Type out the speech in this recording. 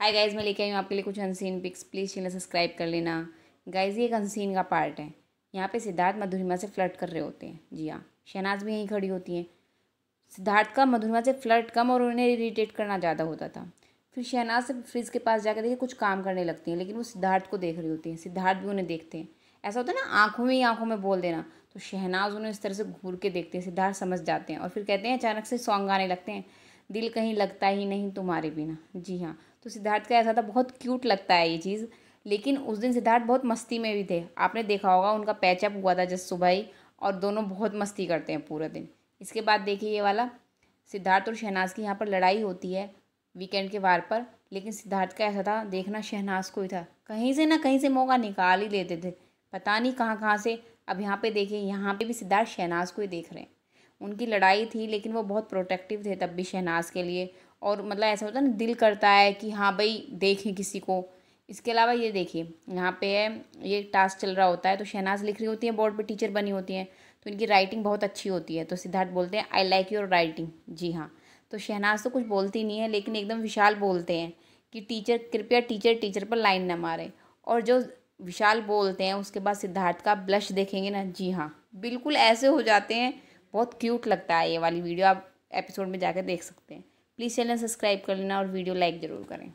hi guys मैं लेके आई हूँ आपके लिए कुछ unseen pics please channel subscribe कर लेना गाइज ये एक अनसीन का पार्ट है यहाँ पे सिद्धार्थ मधुरिमा से फ्लर्ट कर रहे होते हैं जी हाँ शहनाज भी यहीं खड़ी होती हैं सिद्धार्थ का मधुरिमा से फ्लर्ट कम और उन्हें इरीटेट करना ज़्यादा होता था फिर शहनाज से फ्रिज के पास जाकर देखिए कुछ काम करने लगती हैं लेकिन वो सिद्धार्थ को देख रही होती हैं सिद्धार्थ भी उन्हें देखते हैं ऐसा होता है ना आंखों में ही आंखों में बोल देना तो शहनाज उन्हें इस तरह से घूर के देखते हैं सिद्धार्थ समझ जाते हैं और फिर कहते हैं अचानक से सॉन्ग गाने लगते हैं दिल कहीं लगता ही नहीं तुम्हारे बिना जी हाँ तो सिद्धार्थ का ऐसा था बहुत क्यूट लगता है ये चीज़ लेकिन उस दिन सिद्धार्थ बहुत मस्ती में भी थे आपने देखा होगा उनका पैचअप हुआ था जस्ट सुबह ही और दोनों बहुत मस्ती करते हैं पूरा दिन इसके बाद देखिए ये वाला सिद्धार्थ और शहनाज की यहाँ पर लड़ाई होती है वीकेंड के वार पर लेकिन सिद्धार्थ का ऐसा था देखना शहनाज को ही था कहीं से ना कहीं से मौका निकाल ही लेते थे पता नहीं कहाँ कहाँ से अब यहाँ पे देखें यहाँ पे भी सिद्धार्थ शहनाज को ही देख रहे हैं उनकी लड़ाई थी लेकिन वो बहुत प्रोटेक्टिव थे तब भी शहनाज के लिए और मतलब ऐसा होता है ना दिल करता है कि हाँ भाई देखें किसी को इसके अलावा ये देखिए यहाँ पे है ये टास्क चल रहा होता है तो शहनाज लिख रही होती है बोर्ड पे टीचर बनी होती हैं तो इनकी राइटिंग बहुत अच्छी होती है तो सिद्धार्थ बोलते हैं आई लाइक योर राइटिंग जी हाँ तो शहनाज तो कुछ बोलती नहीं है लेकिन एकदम विशाल बोलते हैं कि टीचर कृपया टीचर टीचर पर लाइन ना मारे और जो विशाल बोलते हैं उसके बाद सिद्धार्थ का ब्लश देखेंगे ना जी हाँ बिल्कुल ऐसे हो जाते हैं बहुत क्यूट लगता है ये वाली वीडियो आप एपिसोड में जाकर देख सकते हैं प्लीज़ चैनल सब्सक्राइब कर लेना और वीडियो लाइक ज़रूर करें